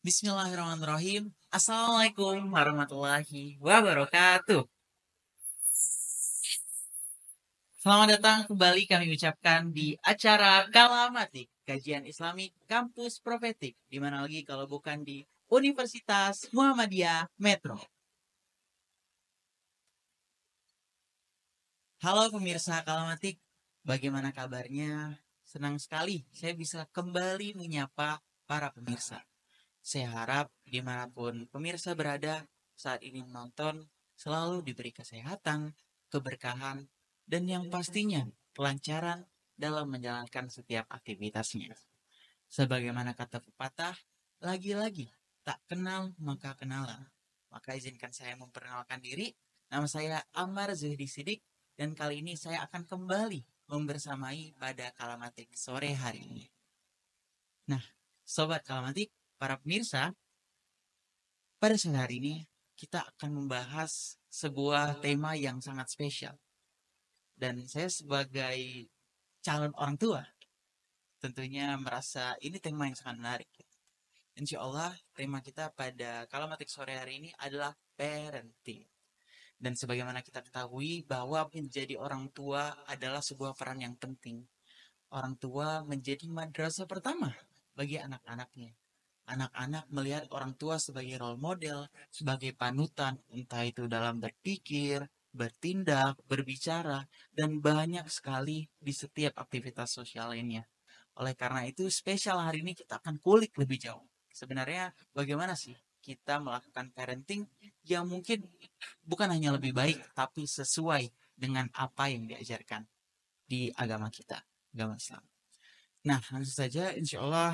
Bismillahirrahmanirrahim. Assalamualaikum warahmatullahi wabarakatuh. Selamat datang kembali kami ucapkan di acara Kalamatik, kajian Islami kampus profetik, Dimana lagi kalau bukan di Universitas Muhammadiyah Metro. Halo pemirsa Kalamatik, bagaimana kabarnya? Senang sekali saya bisa kembali menyapa para pemirsa. Saya harap dimanapun pemirsa berada saat ini menonton, selalu diberi kesehatan, keberkahan, dan yang pastinya kelancaran dalam menjalankan setiap aktivitasnya. Sebagaimana kata pepatah, lagi-lagi tak kenal maka kenalan. Maka izinkan saya memperkenalkan diri. Nama saya Amar Zuhdi Sidik dan kali ini saya akan kembali membersamai pada Kalamatik sore hari ini. Nah, Sobat Kalamatik, para pemirsa, pada sore hari ini kita akan membahas sebuah tema yang sangat spesial. Dan saya sebagai calon orang tua tentunya merasa ini tema yang sangat menarik. Insya Allah tema kita pada kalamatik sore hari ini adalah parenting. Dan sebagaimana kita ketahui bahwa menjadi orang tua adalah sebuah peran yang penting. Orang tua menjadi madrasah pertama bagi anak-anaknya anak-anak melihat orang tua sebagai role model, sebagai panutan, entah itu dalam berpikir, bertindak, berbicara, dan banyak sekali di setiap aktivitas sosial lainnya. Oleh karena itu, spesial hari ini kita akan kulik lebih jauh. Sebenarnya bagaimana sih kita melakukan parenting yang mungkin bukan hanya lebih baik, tapi sesuai dengan apa yang diajarkan di agama kita, agama Islam. Nah, langsung saja insya Allah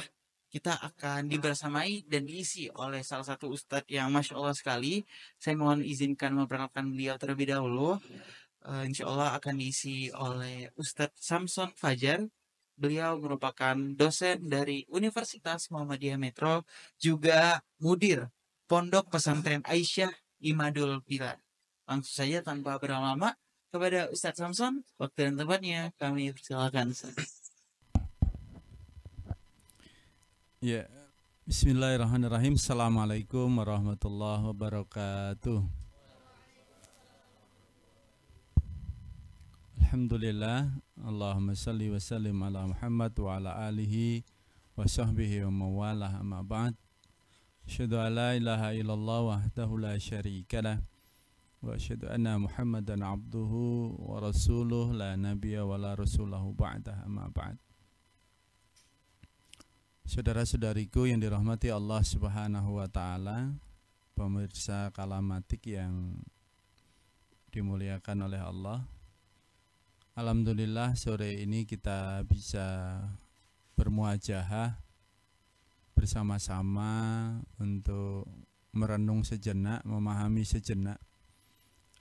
kita akan hmm. dibersamai dan diisi oleh salah satu ustadz yang masya Allah sekali. Saya mohon izinkan memperkenalkan beliau terlebih dahulu. Uh, insya Allah akan diisi oleh Ustadz Samson Fajar. Beliau merupakan dosen dari Universitas Muhammadiyah Metro, juga mudir Pondok Pesantren Aisyah Imadul Bila. Langsung saja tanpa berlama-lama kepada Ustadz Samson, waktu dan tempatnya kami persilakan. Ustaz. Ya, Bismillahirrahmanirrahim. Assalamualaikum warahmatullahi wabarakatuh. Alhamdulillah. Allahumma salli wa sallim ala Muhammad wa ala alihi wa sahbihi wa mawalah amma ba'd. Asyhadu an la ilaha illallah la syarikalah wa asyhadu anna Muhammadan abduhu wa rasuluh la nabiya wa la rasulahu ba'dah amma ba'd. Saudara-saudariku yang dirahmati Allah Subhanahu wa taala, pemirsa kalamatik yang dimuliakan oleh Allah. Alhamdulillah sore ini kita bisa bermuajahah bersama-sama untuk merenung sejenak, memahami sejenak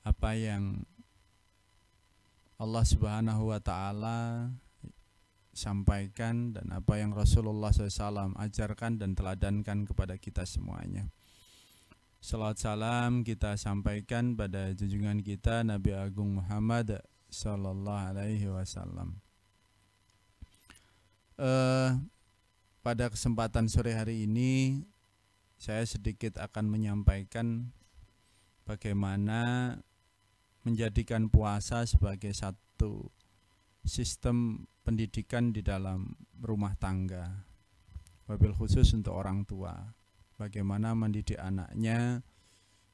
apa yang Allah Subhanahu wa taala sampaikan dan apa yang Rasulullah SAW ajarkan dan teladankan kepada kita semuanya. Salawat salam kita sampaikan pada junjungan kita Nabi Agung Muhammad Sallallahu Alaihi Wasallam. Eh, pada kesempatan sore hari ini saya sedikit akan menyampaikan bagaimana menjadikan puasa sebagai satu sistem pendidikan di dalam rumah tangga, wabil khusus untuk orang tua. Bagaimana mendidik anaknya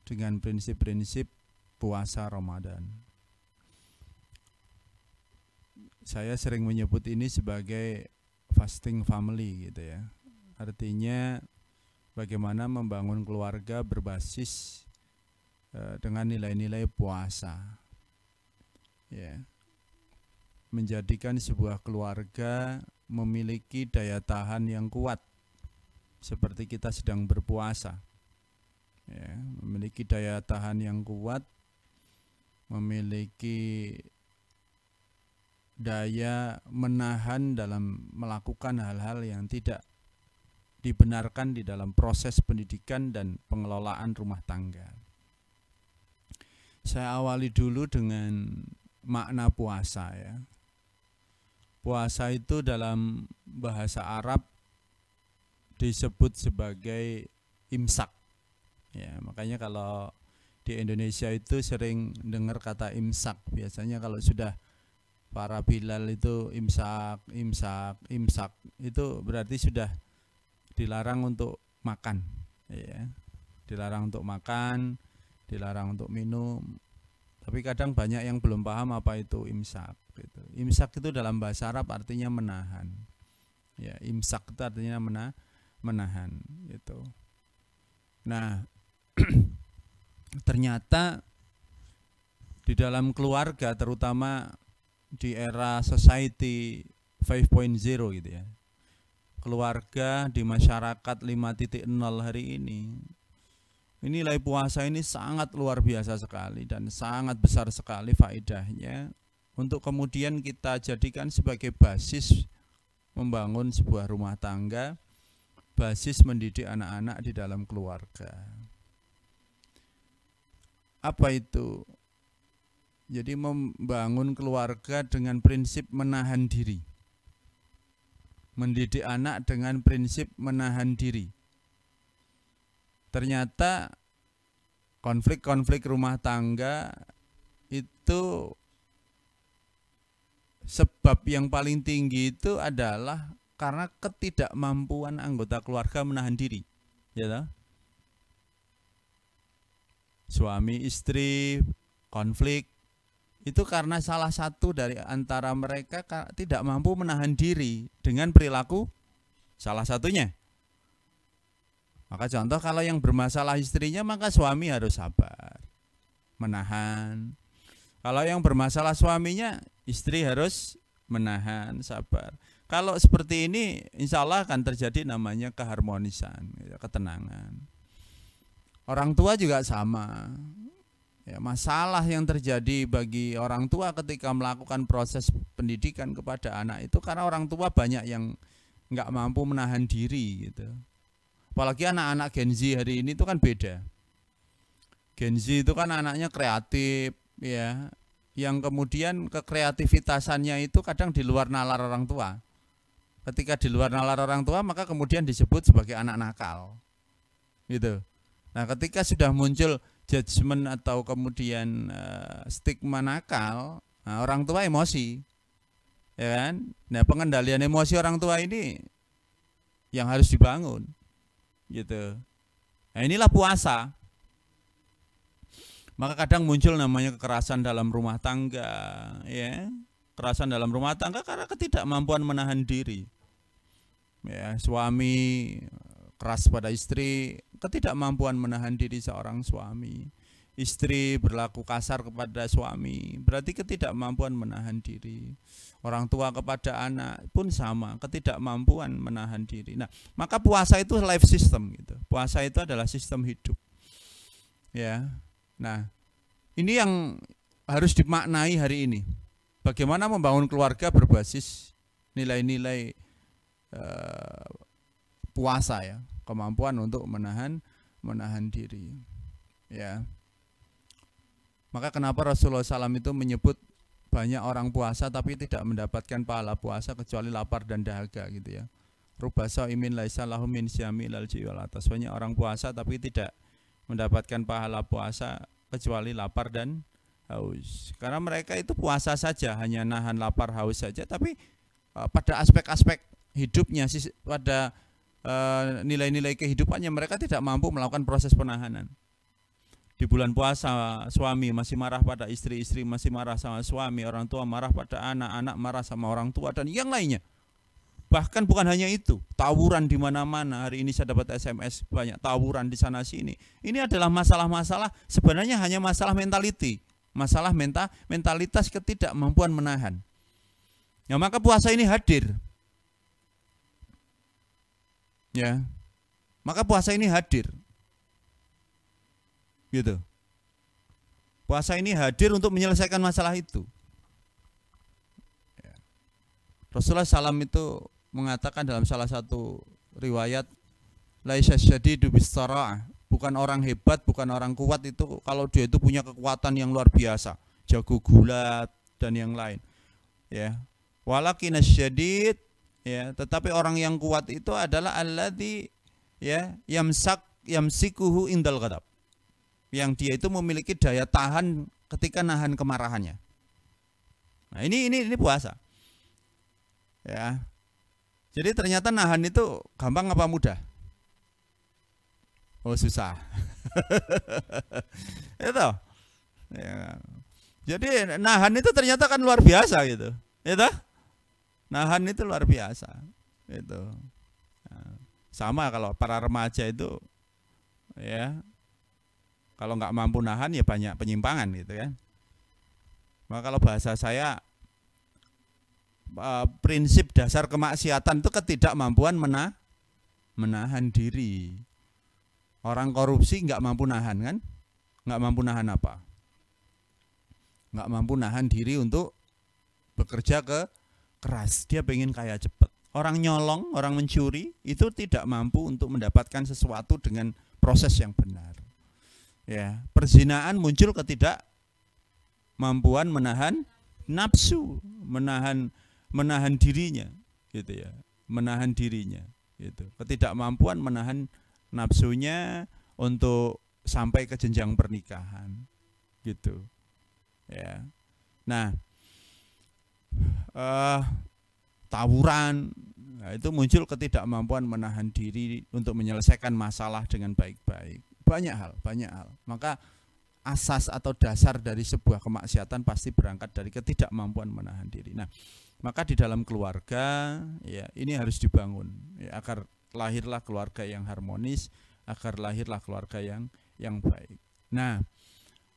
dengan prinsip-prinsip puasa Ramadan. Saya sering menyebut ini sebagai fasting family gitu ya. Artinya bagaimana membangun keluarga berbasis uh, dengan nilai-nilai puasa. Ya. Yeah menjadikan sebuah keluarga memiliki daya tahan yang kuat seperti kita sedang berpuasa ya, memiliki daya tahan yang kuat memiliki daya menahan dalam melakukan hal-hal yang tidak dibenarkan di dalam proses pendidikan dan pengelolaan rumah tangga. Saya awali dulu dengan makna puasa ya puasa itu dalam bahasa Arab disebut sebagai imsak. Ya, makanya kalau di Indonesia itu sering dengar kata imsak. Biasanya kalau sudah para bilal itu imsak, imsak, imsak itu berarti sudah dilarang untuk makan, ya. Dilarang untuk makan, dilarang untuk minum. Tapi kadang banyak yang belum paham apa itu imsak gitu. Imsak itu dalam bahasa Arab artinya menahan. Ya, imsak itu artinya mena menahan gitu. Nah, ternyata di dalam keluarga terutama di era society 5.0 gitu ya. Keluarga di masyarakat 5.0 hari ini Nilai puasa ini sangat luar biasa sekali dan sangat besar sekali faedahnya untuk kemudian kita jadikan sebagai basis membangun sebuah rumah tangga, basis mendidik anak-anak di dalam keluarga. Apa itu? Jadi membangun keluarga dengan prinsip menahan diri. Mendidik anak dengan prinsip menahan diri. Ternyata konflik-konflik rumah tangga itu sebab yang paling tinggi itu adalah karena ketidakmampuan anggota keluarga menahan diri ya suami istri konflik itu karena salah satu dari antara mereka tidak mampu menahan diri dengan perilaku salah satunya maka contoh kalau yang bermasalah istrinya maka suami harus sabar menahan kalau yang bermasalah suaminya, istri harus menahan, sabar. Kalau seperti ini, insya Allah akan terjadi namanya keharmonisan, ya, ketenangan. Orang tua juga sama. Ya, masalah yang terjadi bagi orang tua ketika melakukan proses pendidikan kepada anak itu karena orang tua banyak yang nggak mampu menahan diri gitu. Apalagi anak-anak Gen Z hari ini itu kan beda. Gen Z itu kan anaknya kreatif, ya yang kemudian kekreativitasannya itu kadang di luar nalar orang tua. Ketika di luar nalar orang tua maka kemudian disebut sebagai anak nakal. Gitu. Nah, ketika sudah muncul judgement atau kemudian uh, stigma nakal, nah, orang tua emosi. Ya kan? Nah, pengendalian emosi orang tua ini yang harus dibangun. Gitu. Nah, inilah puasa. Maka kadang muncul namanya kekerasan dalam rumah tangga, ya. Kekerasan dalam rumah tangga karena ketidakmampuan menahan diri. Ya, suami keras pada istri, ketidakmampuan menahan diri seorang suami. Istri berlaku kasar kepada suami, berarti ketidakmampuan menahan diri. Orang tua kepada anak pun sama, ketidakmampuan menahan diri. Nah, maka puasa itu life system gitu. Puasa itu adalah sistem hidup. Ya, Nah, ini yang harus dimaknai hari ini. Bagaimana membangun keluarga berbasis nilai-nilai uh, puasa ya, kemampuan untuk menahan menahan diri. Ya. Maka kenapa Rasulullah SAW itu menyebut banyak orang puasa tapi tidak mendapatkan pahala puasa kecuali lapar dan dahaga gitu ya. Rubasa imin laisa lahum min syami lal atas. Banyak orang puasa tapi tidak mendapatkan pahala puasa kecuali lapar dan haus. Karena mereka itu puasa saja, hanya nahan lapar haus saja, tapi eh, pada aspek-aspek hidupnya, pada eh, nilai-nilai kehidupannya mereka tidak mampu melakukan proses penahanan. Di bulan puasa suami masih marah pada istri, istri masih marah sama suami, orang tua marah pada anak, anak marah sama orang tua dan yang lainnya. Bahkan bukan hanya itu, tawuran di mana-mana. Hari ini saya dapat SMS banyak tawuran di sana sini. Ini adalah masalah-masalah sebenarnya hanya masalah mentality, masalah mental mentalitas ketidakmampuan menahan. Ya, maka puasa ini hadir. Ya. Maka puasa ini hadir. Gitu. Puasa ini hadir untuk menyelesaikan masalah itu. Ya. Rasulullah SAW itu mengatakan dalam salah satu riwayat laisa syadidu bukan orang hebat bukan orang kuat itu kalau dia itu punya kekuatan yang luar biasa jago gulat dan yang lain ya walakin syadid ya tetapi orang yang kuat itu adalah alladhi ya yamsak yamsikuhu indal ghadab yang dia itu memiliki daya tahan ketika nahan kemarahannya nah ini ini ini puasa ya jadi ternyata nahan itu gampang apa mudah? Oh susah. itu. Ya. Jadi nahan itu ternyata kan luar biasa gitu. Itu. Ya nahan itu luar biasa. Itu. Ya. Sama kalau para remaja itu ya kalau nggak mampu nahan ya banyak penyimpangan gitu kan. Maka kalau bahasa saya Eh, prinsip dasar kemaksiatan itu ketidakmampuan menah menahan diri. Orang korupsi nggak mampu nahan kan? Nggak mampu nahan apa? Nggak mampu nahan diri untuk bekerja ke keras. Dia pengen kaya cepat. Orang nyolong, orang mencuri itu tidak mampu untuk mendapatkan sesuatu dengan proses yang benar. Ya, perzinaan muncul ketidakmampuan menahan nafsu, menahan menahan dirinya gitu ya menahan dirinya gitu ketidakmampuan menahan nafsunya untuk sampai ke jenjang pernikahan gitu ya nah uh, tawuran nah itu muncul ketidakmampuan menahan diri untuk menyelesaikan masalah dengan baik-baik banyak hal banyak hal maka asas atau dasar dari sebuah kemaksiatan pasti berangkat dari ketidakmampuan menahan diri nah maka di dalam keluarga ya ini harus dibangun ya, agar lahirlah keluarga yang harmonis, agar lahirlah keluarga yang yang baik. Nah,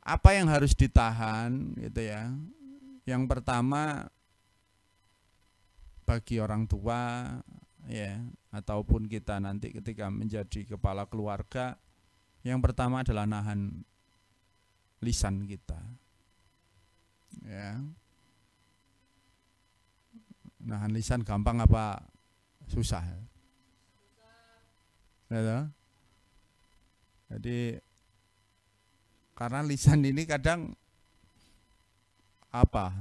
apa yang harus ditahan gitu ya? Yang pertama bagi orang tua ya ataupun kita nanti ketika menjadi kepala keluarga yang pertama adalah nahan lisan kita. Ya nah lisan gampang apa susah? Ya, ya jadi karena lisan ini kadang apa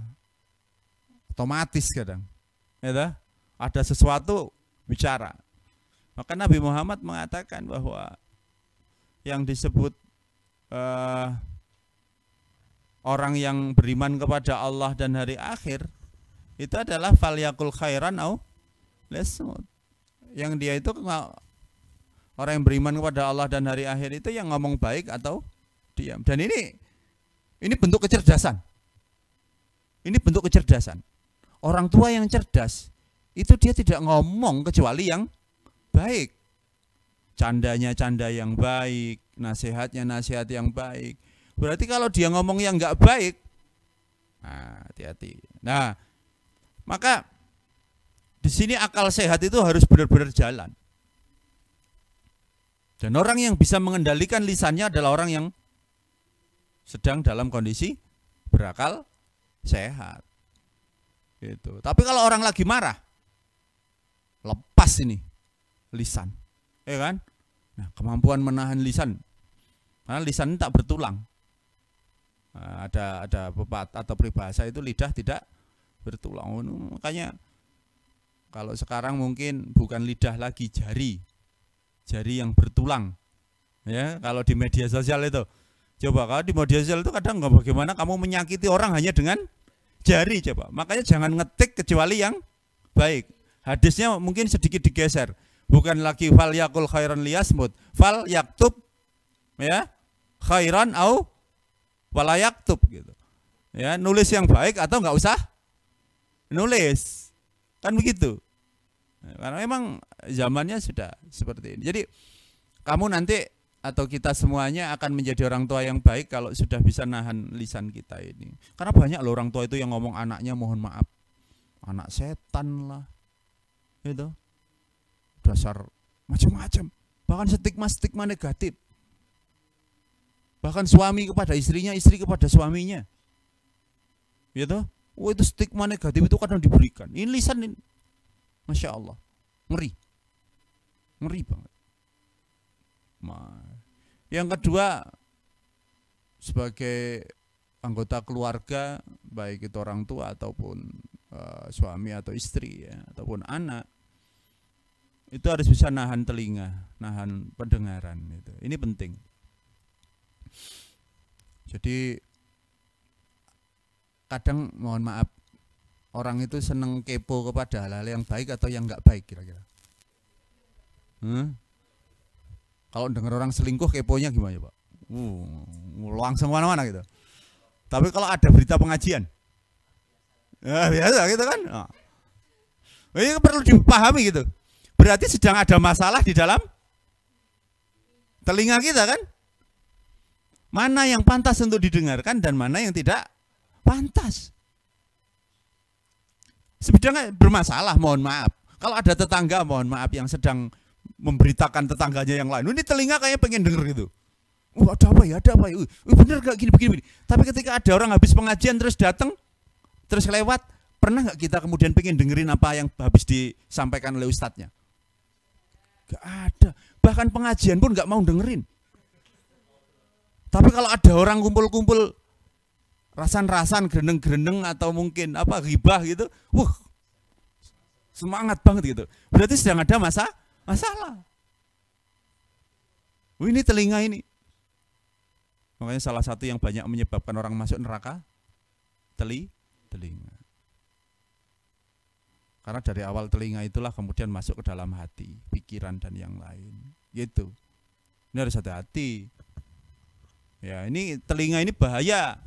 otomatis kadang ya ada sesuatu bicara maka Nabi Muhammad mengatakan bahwa yang disebut eh, orang yang beriman kepada Allah dan hari akhir itu adalah falyakul khairan au lesmut yang dia itu orang yang beriman kepada Allah dan hari akhir itu yang ngomong baik atau diam dan ini ini bentuk kecerdasan ini bentuk kecerdasan orang tua yang cerdas itu dia tidak ngomong kecuali yang baik candanya canda yang baik nasihatnya nasihat yang baik berarti kalau dia ngomong yang nggak baik nah hati-hati nah maka di sini akal sehat itu harus benar-benar jalan. Dan orang yang bisa mengendalikan lisannya adalah orang yang sedang dalam kondisi berakal sehat. Gitu. Tapi kalau orang lagi marah, lepas ini lisan, ya kan? Nah, kemampuan menahan lisan, karena lisan ini tak bertulang. Nah, ada ada pepat atau peribahasa itu lidah tidak bertulang oh, makanya kalau sekarang mungkin bukan lidah lagi jari jari yang bertulang ya kalau di media sosial itu coba kalau di media sosial itu kadang nggak bagaimana kamu menyakiti orang hanya dengan jari coba makanya jangan ngetik kecuali yang baik hadisnya mungkin sedikit digeser bukan lagi fal yakul khairan liyasmut fal yaktub ya khairan au walayaktub gitu ya nulis yang baik atau nggak usah nulis kan begitu nah, karena memang zamannya sudah seperti ini jadi kamu nanti atau kita semuanya akan menjadi orang tua yang baik kalau sudah bisa nahan lisan kita ini karena banyak loh orang tua itu yang ngomong anaknya mohon maaf anak setan lah itu dasar macam-macam bahkan stigma stigma negatif bahkan suami kepada istrinya istri kepada suaminya gitu Wah oh, itu stigma negatif itu kadang diberikan. Ini lisan ini. Masya Allah. Ngeri. Ngeri banget. Yang kedua, sebagai anggota keluarga, baik itu orang tua ataupun uh, suami atau istri ya, ataupun anak, itu harus bisa nahan telinga, nahan pendengaran Gitu. Ini penting. Jadi kadang mohon maaf orang itu seneng kepo kepada hal-hal yang baik atau yang nggak baik kira-kira hmm? kalau dengar orang selingkuh keponya gimana pak uh, langsung mana-mana gitu tapi kalau ada berita pengajian ya, biasa gitu kan nah. ini perlu dipahami gitu berarti sedang ada masalah di dalam telinga kita kan mana yang pantas untuk didengarkan dan mana yang tidak pantas. Sebenarnya bermasalah, mohon maaf. Kalau ada tetangga, mohon maaf, yang sedang memberitakan tetangganya yang lain. Ini telinga kayaknya pengen denger gitu. Uh, ada apa ya, ada apa ya, uh, uh bener gak gini, begini, begini. Tapi ketika ada orang habis pengajian terus datang, terus lewat, pernah nggak kita kemudian pengen dengerin apa yang habis disampaikan oleh ustadznya? Gak ada. Bahkan pengajian pun gak mau dengerin. Tapi kalau ada orang kumpul-kumpul rasan-rasan gereneng-gereneng atau mungkin apa ribah gitu wah semangat banget gitu berarti sedang ada masa masalah Wih, ini telinga ini makanya salah satu yang banyak menyebabkan orang masuk neraka teli telinga karena dari awal telinga itulah kemudian masuk ke dalam hati pikiran dan yang lain gitu ini harus hati-hati ya ini telinga ini bahaya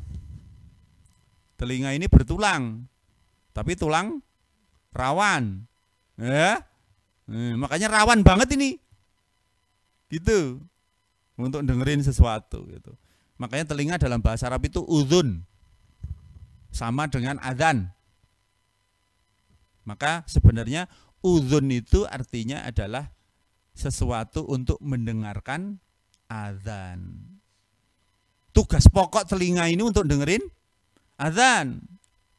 Telinga ini bertulang, tapi tulang rawan. Ya. hmm, makanya rawan banget ini. Gitu. Untuk dengerin sesuatu gitu. Makanya telinga dalam bahasa Arab itu uzun, Sama dengan adzan. Maka sebenarnya uzun itu artinya adalah sesuatu untuk mendengarkan azan. Tugas pokok telinga ini untuk dengerin Azan.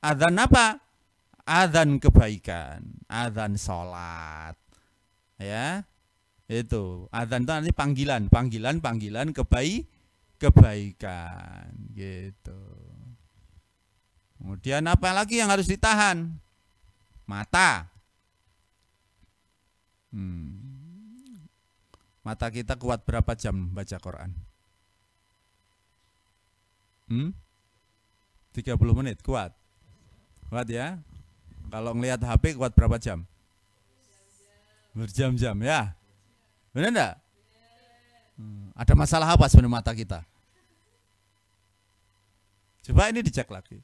Azan apa? Azan kebaikan, azan sholat. Ya. Itu, azan itu nanti panggilan, panggilan, panggilan kebaik kebaikan gitu. Kemudian apa lagi yang harus ditahan? Mata. Hmm. Mata kita kuat berapa jam baca Quran? Hmm? 30 menit kuat. Kuat ya? Kalau ngelihat HP kuat berapa jam? Berjam-jam ya. Benar enggak? Hmm, ada masalah apa sebenarnya mata kita? Coba ini dicek lagi.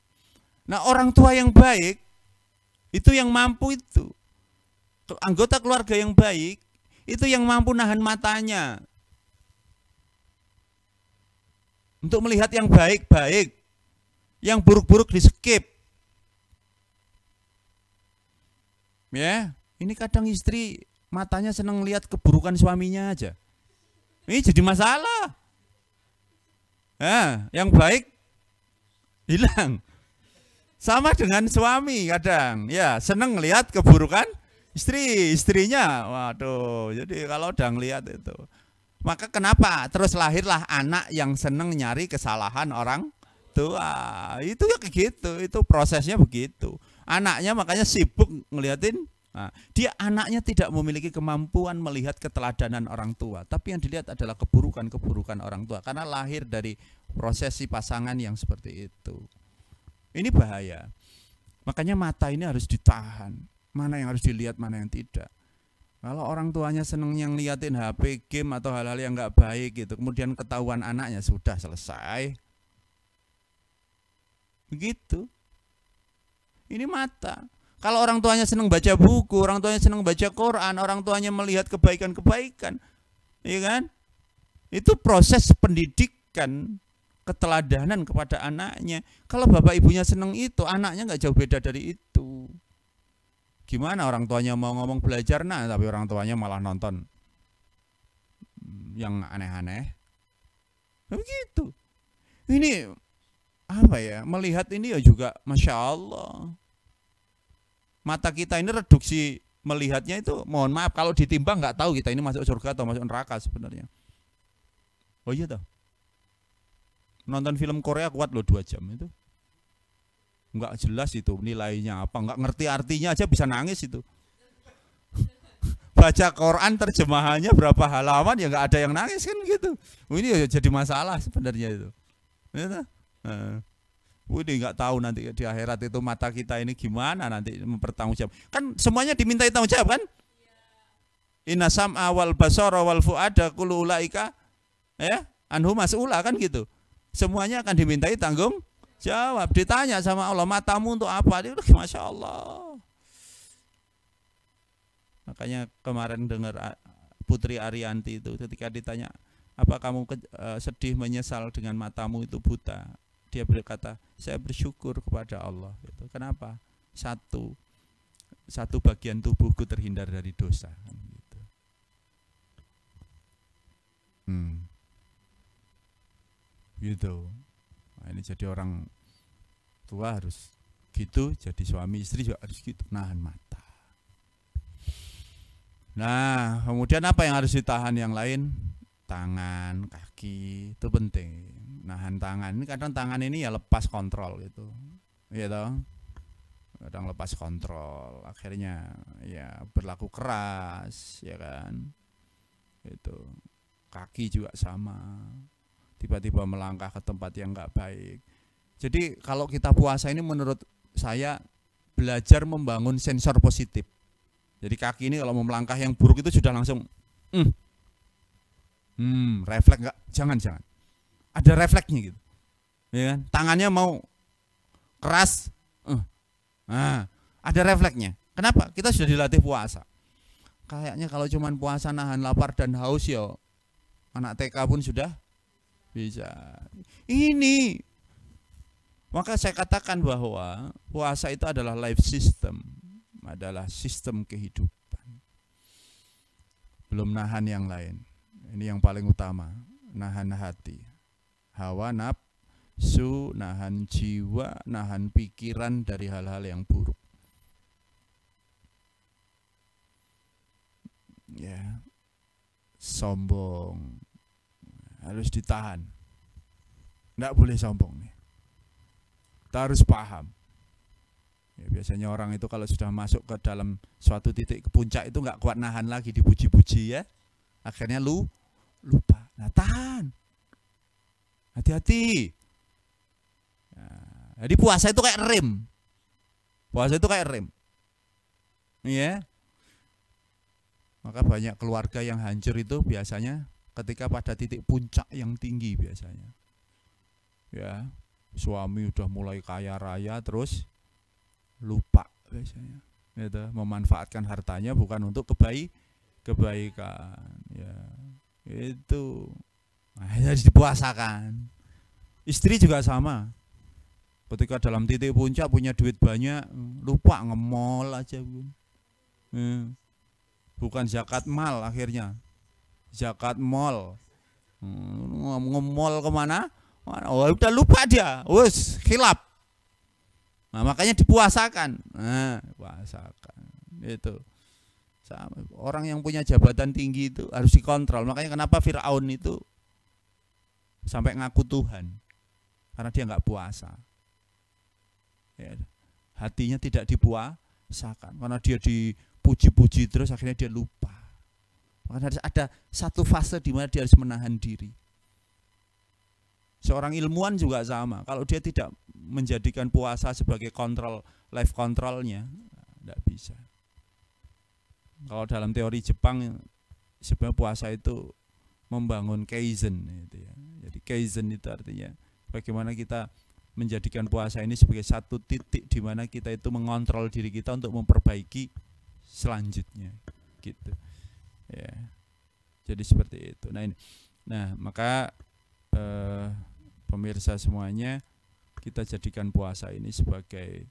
Nah, orang tua yang baik itu yang mampu itu. Anggota keluarga yang baik itu yang mampu nahan matanya. Untuk melihat yang baik-baik yang buruk-buruk di skip. Ya, ini kadang istri matanya senang lihat keburukan suaminya aja. Ini jadi masalah. Nah, yang baik hilang. Sama dengan suami kadang, ya senang lihat keburukan istri, istrinya. Waduh, jadi kalau udah ngelihat itu. Maka kenapa terus lahirlah anak yang senang nyari kesalahan orang gitu ah itu ya gitu itu prosesnya begitu anaknya makanya sibuk ngeliatin nah, dia anaknya tidak memiliki kemampuan melihat keteladanan orang tua tapi yang dilihat adalah keburukan keburukan orang tua karena lahir dari prosesi pasangan yang seperti itu ini bahaya makanya mata ini harus ditahan mana yang harus dilihat mana yang tidak kalau orang tuanya seneng yang liatin HP game atau hal-hal yang nggak baik gitu kemudian ketahuan anaknya sudah selesai Begitu. Ini mata. Kalau orang tuanya senang baca buku, orang tuanya senang baca Quran, orang tuanya melihat kebaikan-kebaikan, iya kan? Itu proses pendidikan keteladanan kepada anaknya. Kalau bapak ibunya senang itu, anaknya nggak jauh beda dari itu. Gimana orang tuanya mau ngomong belajar nah, tapi orang tuanya malah nonton yang aneh-aneh. Begitu. Ini apa ya melihat ini ya juga masya Allah mata kita ini reduksi melihatnya itu mohon maaf kalau ditimbang nggak tahu kita ini masuk surga atau masuk neraka sebenarnya oh iya toh nonton film Korea kuat loh dua jam itu nggak jelas itu nilainya apa nggak ngerti artinya aja bisa nangis itu baca Quran terjemahannya berapa halaman ya nggak ada yang nangis kan gitu oh, ini ya jadi masalah sebenarnya itu iya Eh. ini nggak tahu nanti di akhirat itu mata kita ini gimana nanti mempertanggungjawab. Kan semuanya dimintai tanggung jawab kan? Inasam Inna sam awal fu awal fuada kullu ulaika ya anhu masulah kan gitu. Semuanya akan dimintai tanggung jawab. Ditanya sama Allah, matamu untuk apa? Dia Masya Allah. Makanya kemarin dengar ah, Putri Arianti itu ketika ditanya, apa kamu eh, sedih menyesal dengan matamu itu buta? dia berkata saya bersyukur kepada Allah gitu. kenapa satu satu bagian tubuhku terhindar dari dosa kan, gitu. hmm. gitu nah, ini jadi orang tua harus gitu jadi suami istri juga harus gitu nahan mata nah kemudian apa yang harus ditahan yang lain tangan kaki itu penting nahan tangan ini kadang tangan ini ya lepas kontrol gitu ya toh kadang lepas kontrol akhirnya ya berlaku keras ya kan itu kaki juga sama tiba-tiba melangkah ke tempat yang nggak baik jadi kalau kita puasa ini menurut saya belajar membangun sensor positif jadi kaki ini kalau mau melangkah yang buruk itu sudah langsung hmm, hmm refleks nggak jangan jangan ada refleksnya gitu. Ya kan? Tangannya mau keras, uh, nah, ada refleksnya. Kenapa? Kita sudah dilatih puasa. Kayaknya kalau cuman puasa nahan lapar dan haus ya anak TK pun sudah bisa. Ini maka saya katakan bahwa puasa itu adalah life system, adalah sistem kehidupan. Belum nahan yang lain. Ini yang paling utama, nahan hati hawa nafsu, nahan jiwa, nahan pikiran dari hal-hal yang buruk. Ya. Sombong harus ditahan. Tidak boleh sombong nih. Kita harus paham. Ya, biasanya orang itu kalau sudah masuk ke dalam suatu titik ke puncak itu nggak kuat nahan lagi dipuji-puji ya. Akhirnya lu lupa. Nah, tahan. Hati-hati. Ya, jadi puasa itu kayak rem. Puasa itu kayak rem. Iya. Maka banyak keluarga yang hancur itu biasanya ketika pada titik puncak yang tinggi biasanya. Ya, suami udah mulai kaya raya terus lupa biasanya. Itu ya memanfaatkan hartanya bukan untuk kebaik kebaikan ya. Itu Akhirnya dipuasakan. Istri juga sama. Ketika dalam titik puncak punya duit banyak, lupa ngemol aja. Hmm. Bukan zakat mal akhirnya. Zakat mall. Hmm, ngemol kemana? Oh, udah lupa dia. Wes, hilap. Nah, makanya dipuasakan. Nah, puasakan. Itu. Sama. Orang yang punya jabatan tinggi itu harus dikontrol. Makanya kenapa Firaun itu sampai ngaku Tuhan karena dia nggak puasa. Ya, hatinya tidak dipuasakan karena dia dipuji-puji terus akhirnya dia lupa. Maka harus ada satu fase di mana dia harus menahan diri. Seorang ilmuwan juga sama. Kalau dia tidak menjadikan puasa sebagai kontrol life kontrolnya, tidak bisa. Kalau dalam teori Jepang sebenarnya puasa itu membangun keizen gitu ya kaizen itu artinya bagaimana kita menjadikan puasa ini sebagai satu titik di mana kita itu mengontrol diri kita untuk memperbaiki selanjutnya gitu ya jadi seperti itu nah ini nah maka eh, pemirsa semuanya kita jadikan puasa ini sebagai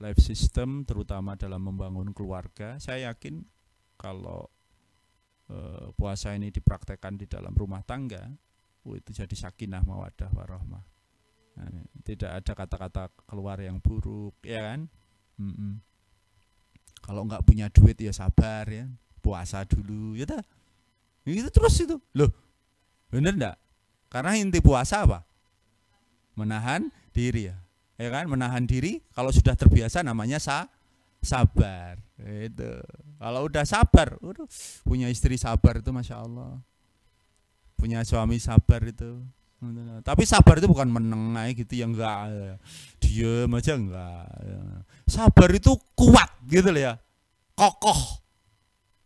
life system terutama dalam membangun keluarga saya yakin kalau eh, puasa ini dipraktekkan di dalam rumah tangga itu jadi sakinah mawadah warohmah nah, tidak ada kata-kata keluar yang buruk ya kan mm -mm. kalau nggak punya duit ya sabar ya puasa dulu ya dah itu terus itu loh bener enggak karena inti puasa apa menahan diri ya ya kan menahan diri kalau sudah terbiasa namanya sa sabar itu kalau udah sabar udah punya istri sabar itu masya Allah punya suami sabar itu tapi sabar itu bukan menengai gitu yang enggak dia aja enggak sabar itu kuat gitu loh ya kokoh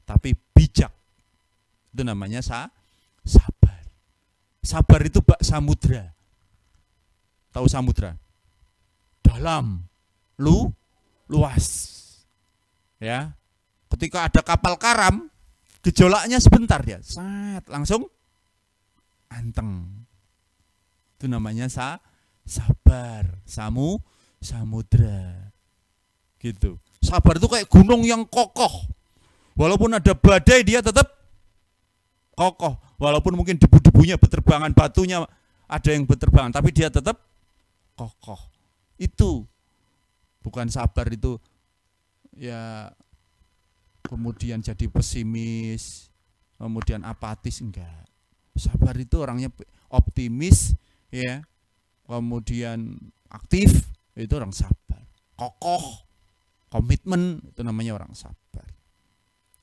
tapi bijak itu namanya sa sabar sabar itu bak samudra tahu samudra dalam lu luas ya ketika ada kapal karam gejolaknya sebentar ya saat langsung ganteng. Itu namanya sa sabar, samu samudra. Gitu. Sabar itu kayak gunung yang kokoh. Walaupun ada badai dia tetap kokoh. Walaupun mungkin debu-debunya berterbangan, batunya ada yang berterbangan, tapi dia tetap kokoh. Itu bukan sabar itu ya kemudian jadi pesimis, kemudian apatis enggak sabar itu orangnya optimis ya kemudian aktif itu orang sabar kokoh komitmen itu namanya orang sabar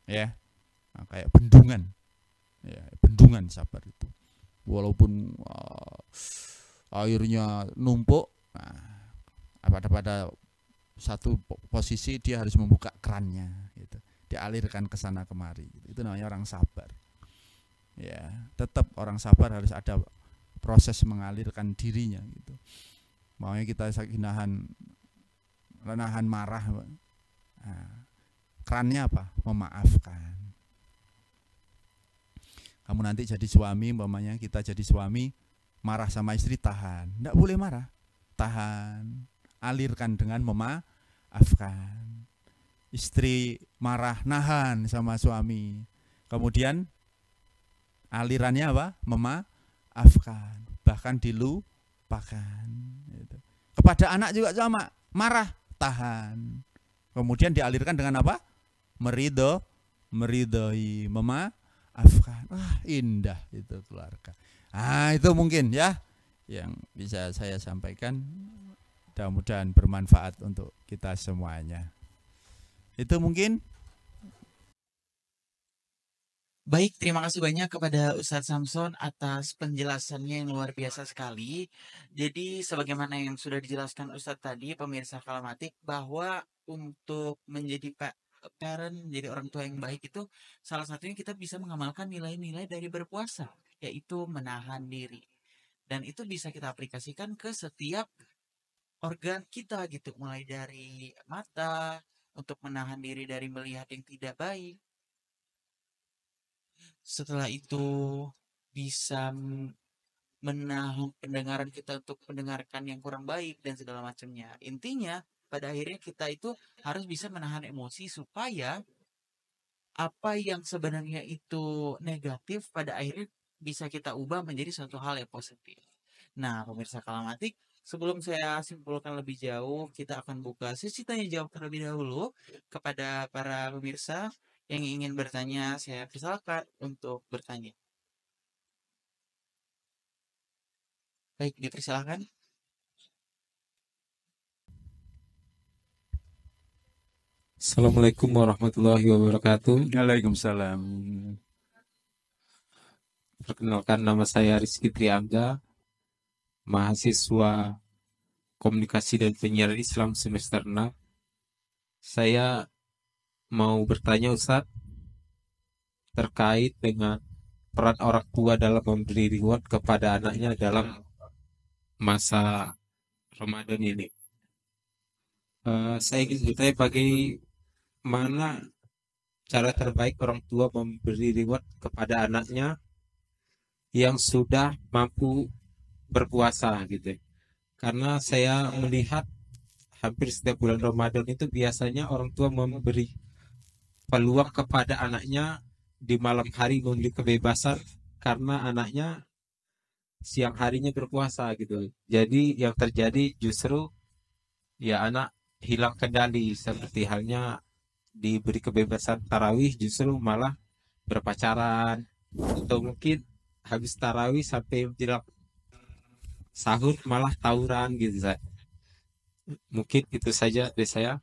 ya nah, kayak bendungan ya bendungan sabar itu walaupun uh, airnya numpuk nah, pada pada satu posisi dia harus membuka kerannya gitu dialirkan ke sana kemari gitu. itu namanya orang sabar ya tetap orang sabar harus ada proses mengalirkan dirinya gitu maunya kita nahan nahan marah nah, kerannya apa memaafkan kamu nanti jadi suami umpamanya kita jadi suami marah sama istri tahan tidak boleh marah tahan alirkan dengan memaafkan istri marah nahan sama suami kemudian alirannya apa? Memaafkan, bahkan dilupakan. Gitu. Kepada anak juga sama, marah, tahan. Kemudian dialirkan dengan apa? Merido, meridoi, memaafkan. Wah, indah itu keluarga. Ah, itu mungkin ya yang bisa saya sampaikan. Mudah-mudahan bermanfaat untuk kita semuanya. Itu mungkin Baik, terima kasih banyak kepada Ustadz Samson atas penjelasannya yang luar biasa sekali. Jadi, sebagaimana yang sudah dijelaskan Ustadz tadi, pemirsa Kalamatik, bahwa untuk menjadi Pak parent, menjadi orang tua yang baik itu salah satunya kita bisa mengamalkan nilai-nilai dari berpuasa, yaitu menahan diri. Dan itu bisa kita aplikasikan ke setiap organ kita gitu, mulai dari mata, untuk menahan diri dari melihat yang tidak baik, setelah itu bisa menahan pendengaran kita untuk mendengarkan yang kurang baik dan segala macamnya. Intinya pada akhirnya kita itu harus bisa menahan emosi supaya apa yang sebenarnya itu negatif pada akhirnya bisa kita ubah menjadi suatu hal yang positif. Nah, pemirsa Kalamatik, sebelum saya simpulkan lebih jauh, kita akan buka sesi tanya jawab terlebih dahulu kepada para pemirsa yang ingin bertanya, saya persilakan untuk bertanya. Baik, dipersilakan. Assalamualaikum warahmatullahi wabarakatuh. Waalaikumsalam. Perkenalkan nama saya Rizky Triangga, mahasiswa Komunikasi dan Penyiaran Islam semester 6. Saya mau bertanya Ustaz terkait dengan peran orang tua dalam memberi reward kepada anaknya dalam masa Ramadan ini. Uh, saya ingin bertanya bagaimana cara terbaik orang tua memberi reward kepada anaknya yang sudah mampu berpuasa gitu. Karena saya melihat hampir setiap bulan Ramadan itu biasanya orang tua memberi peluang kepada anaknya di malam hari memiliki kebebasan karena anaknya siang harinya berpuasa gitu. Jadi yang terjadi justru ya anak hilang kendali seperti halnya diberi kebebasan tarawih justru malah berpacaran atau mungkin habis tarawih sampai tidak sahur malah tawuran gitu saya. Mungkin itu saja dari saya.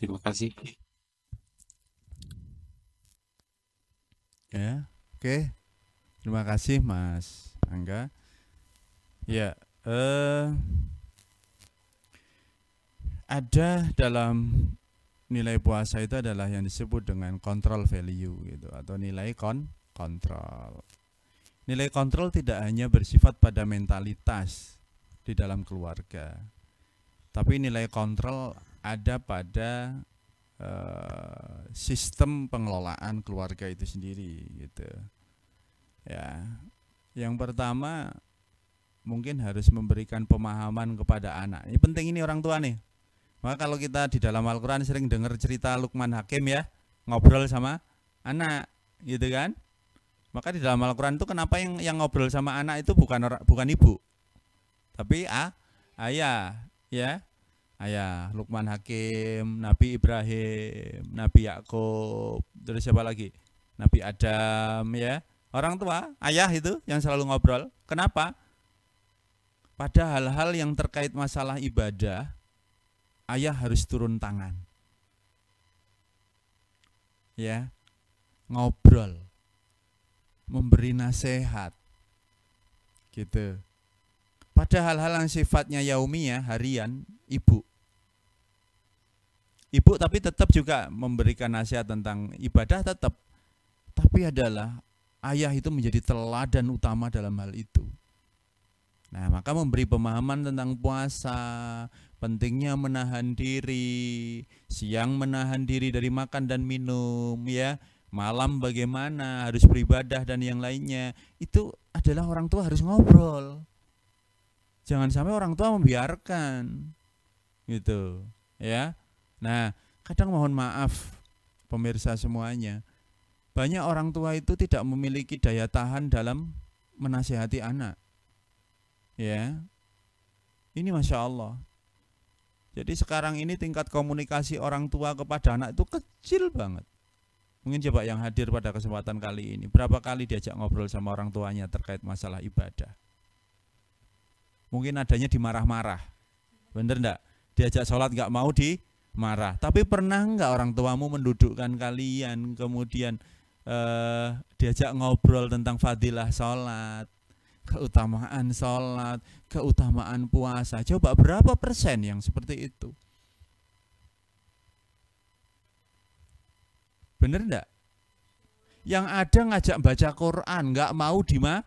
Terima kasih. Ya. Oke. Terima kasih Mas Angga. Ya, eh ada dalam nilai puasa itu adalah yang disebut dengan control value gitu atau nilai kon kontrol. Nilai kontrol tidak hanya bersifat pada mentalitas di dalam keluarga. Tapi nilai kontrol ada pada Eh, sistem pengelolaan keluarga itu sendiri gitu ya yang pertama mungkin harus memberikan pemahaman kepada anak ini penting ini orang tua nih maka kalau kita di dalam Al-Quran sering dengar cerita Lukman Hakim ya ngobrol sama anak gitu kan maka di dalam Al-Quran itu kenapa yang yang ngobrol sama anak itu bukan orang bukan ibu tapi ah, ayah ya ayah Lukman Hakim Nabi Ibrahim Nabi Yakub terus siapa lagi Nabi Adam ya orang tua ayah itu yang selalu ngobrol kenapa pada hal-hal yang terkait masalah ibadah ayah harus turun tangan ya ngobrol memberi nasihat gitu pada hal-hal yang sifatnya yaumia harian ibu ibu tapi tetap juga memberikan nasihat tentang ibadah tetap tapi adalah ayah itu menjadi teladan utama dalam hal itu nah maka memberi pemahaman tentang puasa pentingnya menahan diri siang menahan diri dari makan dan minum ya malam bagaimana harus beribadah dan yang lainnya itu adalah orang tua harus ngobrol jangan sampai orang tua membiarkan gitu ya nah kadang mohon maaf pemirsa semuanya banyak orang tua itu tidak memiliki daya tahan dalam menasihati anak ya ini masya Allah jadi sekarang ini tingkat komunikasi orang tua kepada anak itu kecil banget mungkin coba yang hadir pada kesempatan kali ini berapa kali diajak ngobrol sama orang tuanya terkait masalah ibadah mungkin adanya dimarah-marah. Bener enggak? Diajak sholat enggak mau di marah. Tapi pernah enggak orang tuamu mendudukkan kalian kemudian eh, diajak ngobrol tentang fadilah sholat, keutamaan sholat, keutamaan puasa. Coba berapa persen yang seperti itu? Bener enggak? Yang ada ngajak baca Quran, enggak mau dima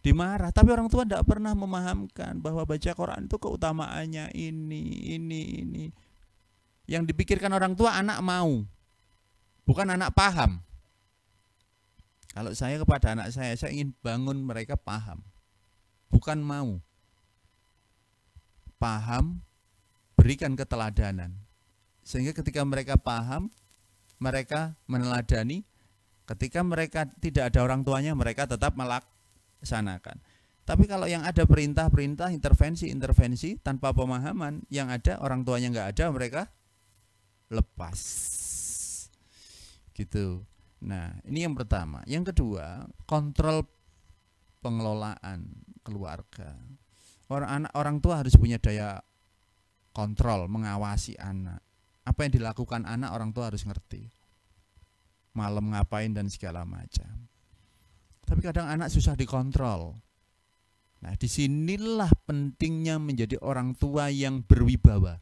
dimarah tapi orang tua tidak pernah memahamkan bahwa baca Quran itu keutamaannya ini ini ini yang dipikirkan orang tua anak mau bukan anak paham kalau saya kepada anak saya saya ingin bangun mereka paham bukan mau paham berikan keteladanan sehingga ketika mereka paham mereka meneladani ketika mereka tidak ada orang tuanya mereka tetap melakukan sana kan. Tapi kalau yang ada perintah-perintah, intervensi-intervensi tanpa pemahaman, yang ada orang tuanya nggak ada, mereka lepas. Gitu. Nah, ini yang pertama. Yang kedua, kontrol pengelolaan keluarga. Orang anak orang tua harus punya daya kontrol mengawasi anak. Apa yang dilakukan anak orang tua harus ngerti. Malam ngapain dan segala macam. Tapi kadang anak susah dikontrol. Nah, disinilah pentingnya menjadi orang tua yang berwibawa.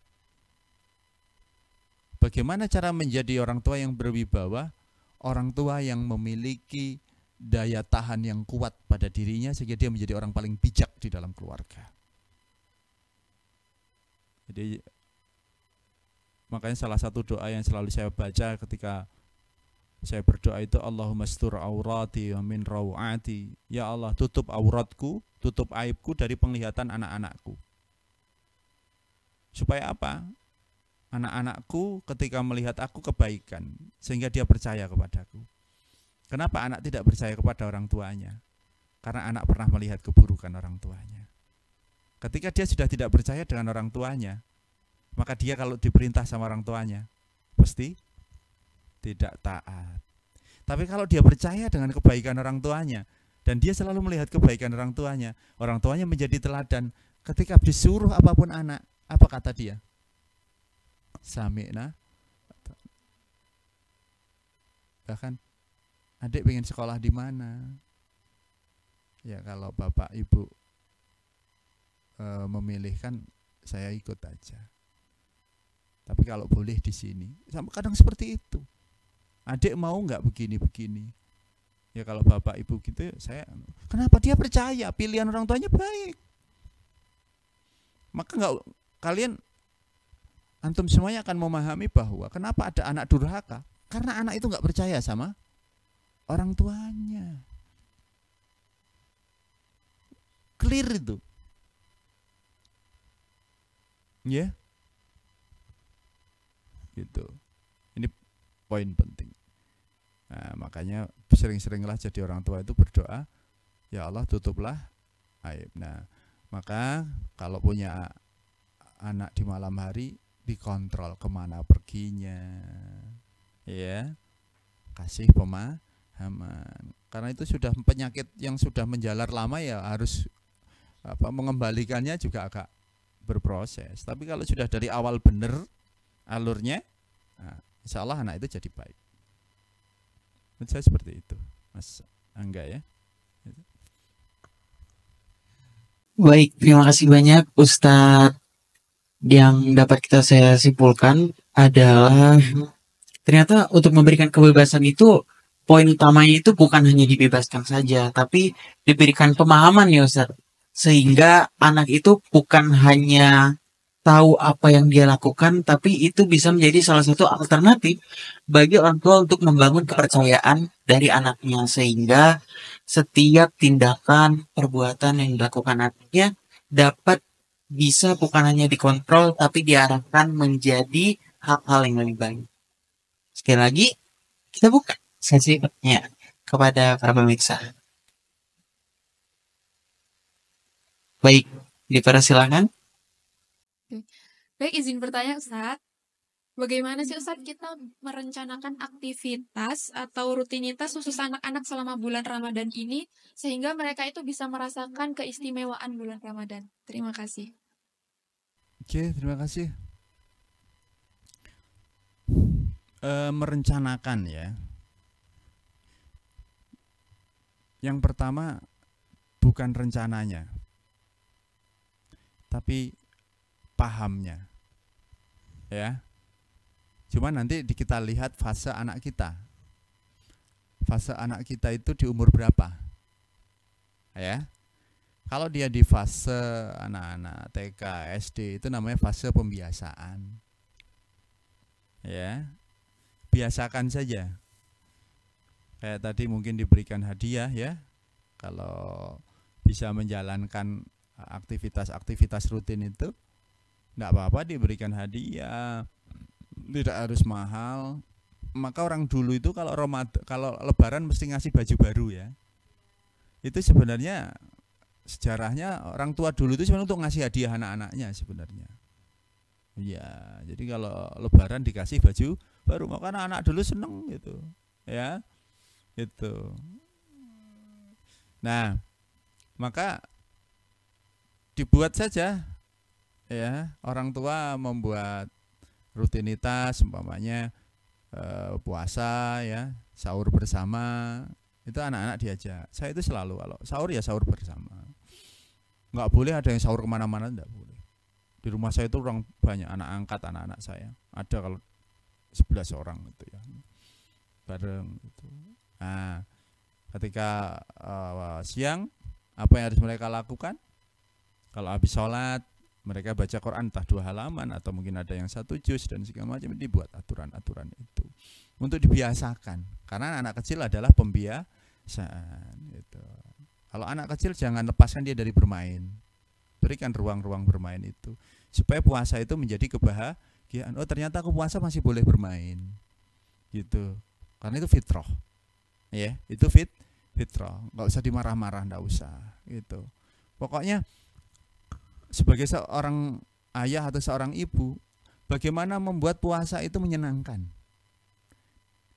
Bagaimana cara menjadi orang tua yang berwibawa? Orang tua yang memiliki daya tahan yang kuat pada dirinya sehingga dia menjadi orang paling bijak di dalam keluarga. Jadi makanya salah satu doa yang selalu saya baca ketika saya berdoa itu Allahumma stur aurati wa min rawati. Ya Allah, tutup auratku, tutup aibku dari penglihatan anak-anakku. Supaya apa? Anak-anakku ketika melihat aku kebaikan sehingga dia percaya kepadaku. Kenapa anak tidak percaya kepada orang tuanya? Karena anak pernah melihat keburukan orang tuanya. Ketika dia sudah tidak percaya dengan orang tuanya, maka dia kalau diperintah sama orang tuanya pasti tidak taat. Tapi kalau dia percaya dengan kebaikan orang tuanya dan dia selalu melihat kebaikan orang tuanya, orang tuanya menjadi teladan. Ketika disuruh apapun anak, apa kata dia? Sami'na. Bahkan adik pengen sekolah di mana? Ya kalau bapak ibu e, memilihkan saya ikut aja. Tapi kalau boleh di sini, kadang seperti itu adik mau nggak begini-begini ya kalau bapak ibu gitu saya kenapa dia percaya pilihan orang tuanya baik maka nggak kalian antum semuanya akan memahami bahwa kenapa ada anak durhaka karena anak itu nggak percaya sama orang tuanya clear itu ya yeah? gitu ini poin penting Nah, makanya sering-seringlah jadi orang tua itu berdoa, ya Allah tutuplah aib. Nah, maka kalau punya anak di malam hari dikontrol kemana perginya, ya kasih pemahaman. Karena itu sudah penyakit yang sudah menjalar lama ya harus apa mengembalikannya juga agak berproses. Tapi kalau sudah dari awal benar alurnya, nah, insya Allah anak itu jadi baik menurut saya seperti itu Mas Angga ya gitu. baik terima kasih banyak Ustadz yang dapat kita saya simpulkan adalah ternyata untuk memberikan kebebasan itu poin utamanya itu bukan hanya dibebaskan saja tapi diberikan pemahaman ya Ustadz sehingga anak itu bukan hanya tahu apa yang dia lakukan, tapi itu bisa menjadi salah satu alternatif bagi orang tua untuk membangun kepercayaan dari anaknya sehingga setiap tindakan perbuatan yang dilakukan anaknya dapat bisa bukan hanya dikontrol tapi diarahkan menjadi hal-hal yang lebih baik. Sekali lagi, kita buka sesi pertanyaan kepada para pemirsa. Baik, di dipersilakan. Baik, izin bertanya Ustadz. Bagaimana sih Ustadz kita merencanakan aktivitas atau rutinitas khusus anak-anak selama bulan Ramadan ini sehingga mereka itu bisa merasakan keistimewaan bulan Ramadan? Terima kasih. Oke, terima kasih. E, merencanakan ya. Yang pertama bukan rencananya. Tapi pahamnya. Ya. Cuma nanti kita lihat fase anak kita. Fase anak kita itu di umur berapa? Ya. Kalau dia di fase anak-anak TK, SD itu namanya fase pembiasaan. Ya. Biasakan saja. Kayak tadi mungkin diberikan hadiah ya. Kalau bisa menjalankan aktivitas-aktivitas rutin itu tidak apa-apa diberikan hadiah tidak harus mahal maka orang dulu itu kalau ramad kalau lebaran mesti ngasih baju baru ya itu sebenarnya sejarahnya orang tua dulu itu sebenarnya untuk ngasih hadiah anak-anaknya sebenarnya ya jadi kalau lebaran dikasih baju baru maka anak-anak dulu seneng gitu ya itu nah maka dibuat saja ya orang tua membuat rutinitas umpamanya e, puasa ya sahur bersama itu anak-anak diajak saya itu selalu kalau sahur ya sahur bersama nggak boleh ada yang sahur kemana-mana enggak boleh di rumah saya itu orang banyak anak angkat anak-anak saya ada kalau sebelas orang itu ya bareng gitu. nah ketika uh, siang apa yang harus mereka lakukan kalau habis sholat mereka baca Quran entah dua halaman atau mungkin ada yang satu juz dan segala macam dibuat aturan-aturan itu untuk dibiasakan karena anak kecil adalah pembiasaan gitu. Kalau anak kecil jangan lepaskan dia dari bermain. Berikan ruang-ruang bermain itu supaya puasa itu menjadi kebahagiaan. Oh, ternyata aku puasa masih boleh bermain. Gitu. Karena itu fitrah. Ya, itu fit fitrah. nggak usah dimarah-marah, nggak usah gitu. Pokoknya sebagai seorang ayah atau seorang ibu, bagaimana membuat puasa itu menyenangkan.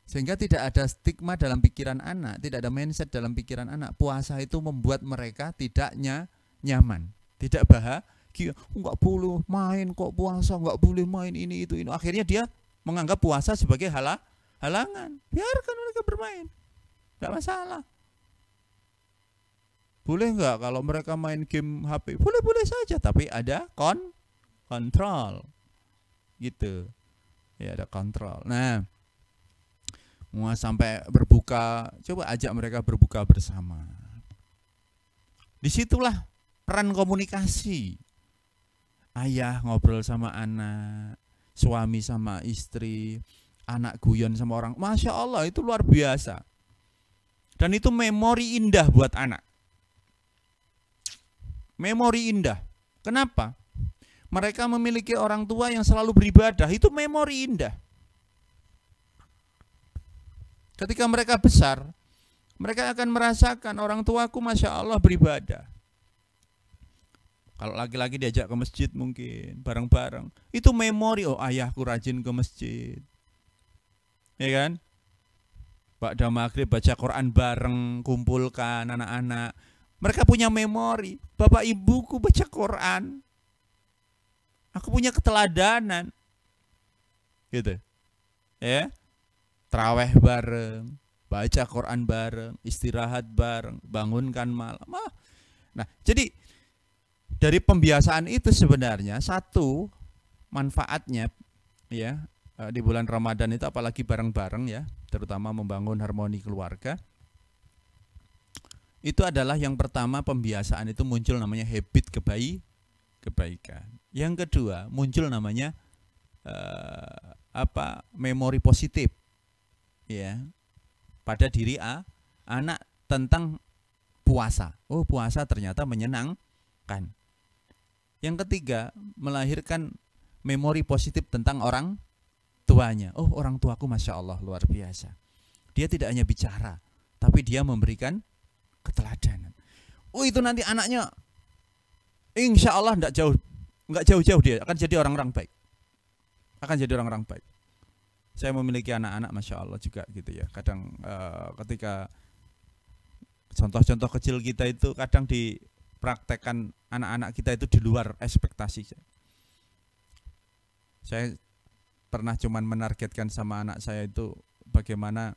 Sehingga tidak ada stigma dalam pikiran anak, tidak ada mindset dalam pikiran anak. Puasa itu membuat mereka tidaknya nyaman, tidak bahagia. Enggak boleh main kok puasa, enggak boleh main ini itu ini. Akhirnya dia menganggap puasa sebagai hal halangan. Biarkan mereka bermain. Enggak masalah boleh nggak kalau mereka main game HP boleh boleh saja tapi ada kon kontrol gitu ya ada kontrol nah mau sampai berbuka coba ajak mereka berbuka bersama disitulah peran komunikasi ayah ngobrol sama anak suami sama istri anak guyon sama orang masya Allah itu luar biasa dan itu memori indah buat anak memori indah. Kenapa? Mereka memiliki orang tua yang selalu beribadah, itu memori indah. Ketika mereka besar, mereka akan merasakan orang tuaku Masya Allah beribadah. Kalau laki-laki diajak ke masjid mungkin bareng-bareng. Itu memori, oh ayahku rajin ke masjid. Ya kan? Pak maghrib baca Quran bareng, kumpulkan anak-anak mereka punya memori. Bapak ibuku baca Quran. Aku punya keteladanan. Gitu. Ya. Traweh bareng, baca Quran bareng, istirahat bareng, bangunkan malam. Ah. Nah, jadi dari pembiasaan itu sebenarnya satu manfaatnya ya eh, di bulan Ramadan itu apalagi bareng-bareng ya, terutama membangun harmoni keluarga itu adalah yang pertama pembiasaan itu muncul namanya habit kebaik kebaikan. Yang kedua muncul namanya eh, apa memori positif ya pada diri A anak tentang puasa. Oh puasa ternyata menyenangkan. Yang ketiga melahirkan memori positif tentang orang tuanya. Oh orang tuaku masya Allah luar biasa. Dia tidak hanya bicara tapi dia memberikan keteladanan. Oh itu nanti anaknya insya Allah nggak jauh nggak jauh-jauh dia akan jadi orang-orang baik akan jadi orang-orang baik saya memiliki anak-anak masya Allah juga gitu ya kadang uh, ketika contoh-contoh kecil kita itu kadang dipraktekkan anak-anak kita itu di luar ekspektasi saya pernah cuman menargetkan sama anak saya itu bagaimana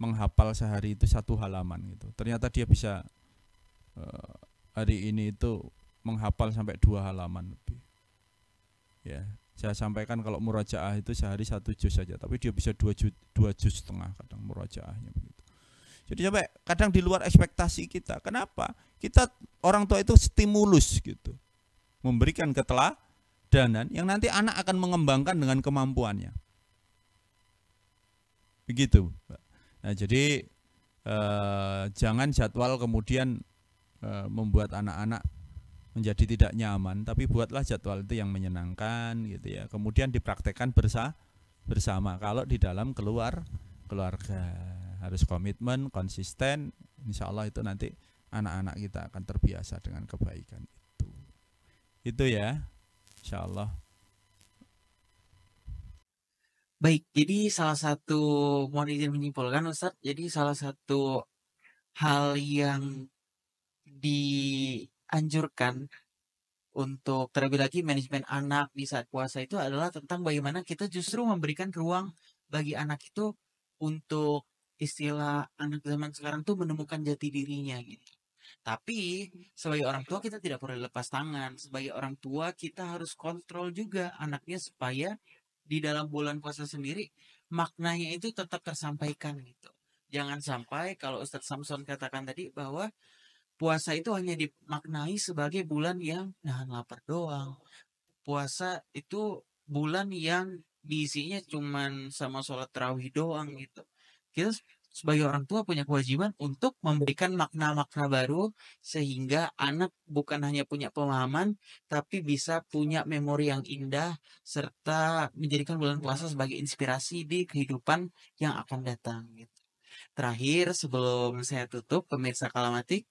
menghafal sehari itu satu halaman gitu. Ternyata dia bisa uh, hari ini itu menghafal sampai dua halaman lebih. Ya, saya sampaikan kalau murajaah itu sehari satu juz saja, tapi dia bisa dua juz, dua juz setengah kadang murajaahnya begitu. Jadi sampai kadang di luar ekspektasi kita. Kenapa? Kita orang tua itu stimulus gitu. Memberikan keteladanan yang nanti anak akan mengembangkan dengan kemampuannya. Begitu, Pak. Nah, jadi eh, jangan jadwal kemudian eh, membuat anak-anak menjadi tidak nyaman, tapi buatlah jadwal itu yang menyenangkan gitu ya. Kemudian dipraktekkan bersa bersama. Kalau di dalam keluar keluarga harus komitmen, konsisten. Insya Allah itu nanti anak-anak kita akan terbiasa dengan kebaikan itu. Itu ya, insya Allah. Baik, jadi salah satu mohon izin menyimpulkan Ustadz, jadi salah satu hal yang dianjurkan untuk terlebih lagi manajemen anak di saat puasa itu adalah tentang bagaimana kita justru memberikan ruang bagi anak itu untuk istilah anak zaman sekarang tuh menemukan jati dirinya gitu. Tapi sebagai orang tua kita tidak perlu lepas tangan. Sebagai orang tua kita harus kontrol juga anaknya supaya di dalam bulan puasa sendiri maknanya itu tetap tersampaikan gitu. Jangan sampai kalau Ustadz Samson katakan tadi bahwa puasa itu hanya dimaknai sebagai bulan yang nahan lapar doang. Puasa itu bulan yang diisinya cuman sama sholat terawih doang gitu. Kita sebagai orang tua punya kewajiban untuk memberikan makna-makna baru sehingga anak bukan hanya punya pemahaman tapi bisa punya memori yang indah serta menjadikan bulan puasa sebagai inspirasi di kehidupan yang akan datang gitu. Terakhir sebelum saya tutup pemirsa Kalamatik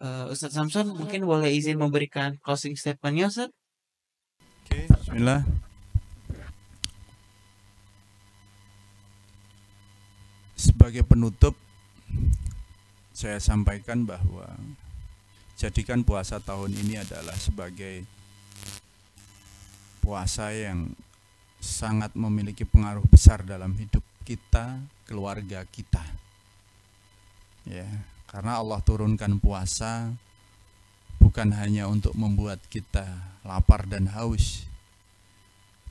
uh, Ustadz Samson mungkin boleh izin memberikan closing statementnya Ustadz Oke, okay, Bismillah Sebagai penutup, saya sampaikan bahwa jadikan puasa tahun ini adalah sebagai puasa yang sangat memiliki pengaruh besar dalam hidup kita, keluarga kita. Ya, karena Allah turunkan puasa bukan hanya untuk membuat kita lapar dan haus,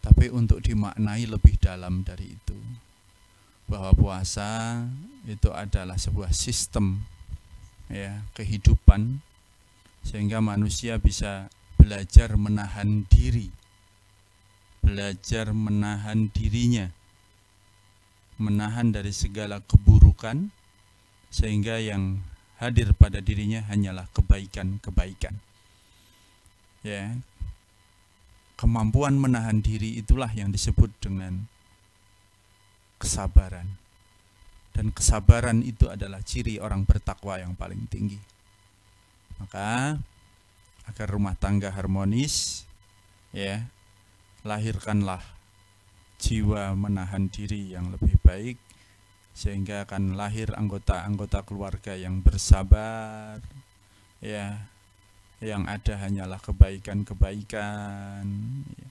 tapi untuk dimaknai lebih dalam dari itu bahwa puasa itu adalah sebuah sistem ya kehidupan sehingga manusia bisa belajar menahan diri belajar menahan dirinya menahan dari segala keburukan sehingga yang hadir pada dirinya hanyalah kebaikan-kebaikan ya kemampuan menahan diri itulah yang disebut dengan kesabaran. Dan kesabaran itu adalah ciri orang bertakwa yang paling tinggi. Maka agar rumah tangga harmonis ya, lahirkanlah jiwa menahan diri yang lebih baik sehingga akan lahir anggota-anggota keluarga yang bersabar ya yang ada hanyalah kebaikan-kebaikan ya.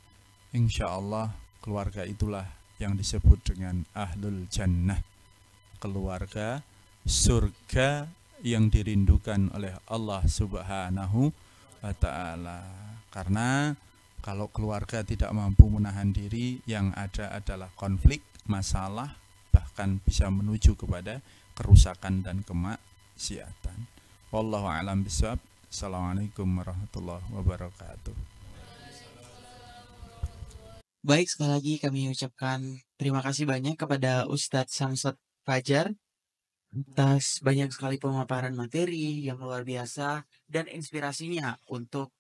insya Allah keluarga itulah yang disebut dengan ahlul jannah keluarga surga yang dirindukan oleh Allah Subhanahu wa taala. Karena kalau keluarga tidak mampu menahan diri, yang ada adalah konflik, masalah, bahkan bisa menuju kepada kerusakan dan kemaksiatan. Wallahu alam bisawab. Assalamualaikum warahmatullahi wabarakatuh. Baik, sekali lagi kami ucapkan terima kasih banyak kepada Ustadz Samsat Fajar atas banyak sekali pemaparan materi yang luar biasa dan inspirasinya untuk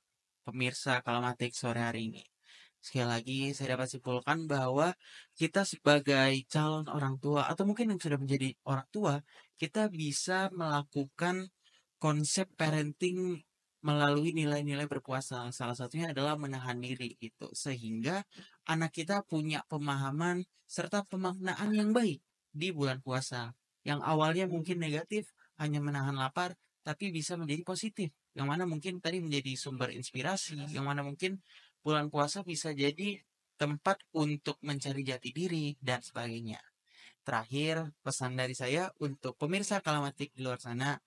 pemirsa Kalamatik sore hari ini. Sekali lagi, saya dapat simpulkan bahwa kita sebagai calon orang tua atau mungkin yang sudah menjadi orang tua, kita bisa melakukan konsep parenting melalui nilai-nilai berpuasa. Salah satunya adalah menahan diri gitu. Sehingga anak kita punya pemahaman serta pemaknaan yang baik di bulan puasa. Yang awalnya mungkin negatif, hanya menahan lapar, tapi bisa menjadi positif. Yang mana mungkin tadi menjadi sumber inspirasi, yang mana mungkin bulan puasa bisa jadi tempat untuk mencari jati diri, dan sebagainya. Terakhir, pesan dari saya untuk pemirsa kalamatik di luar sana,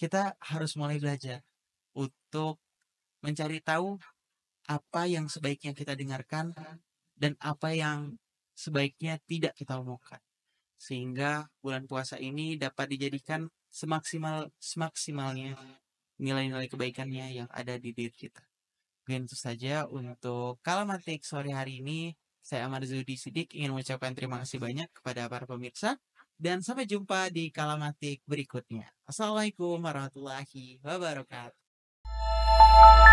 kita harus mulai belajar untuk mencari tahu apa yang sebaiknya kita dengarkan dan apa yang sebaiknya tidak kita omongkan. Sehingga bulan puasa ini dapat dijadikan semaksimal semaksimalnya nilai-nilai kebaikannya yang ada di diri kita. Mungkin itu saja untuk kalamatik sore hari ini. Saya Amar Zudi Sidik ingin mengucapkan terima kasih banyak kepada para pemirsa. Dan sampai jumpa di kalamatik berikutnya. Assalamualaikum warahmatullahi wabarakatuh.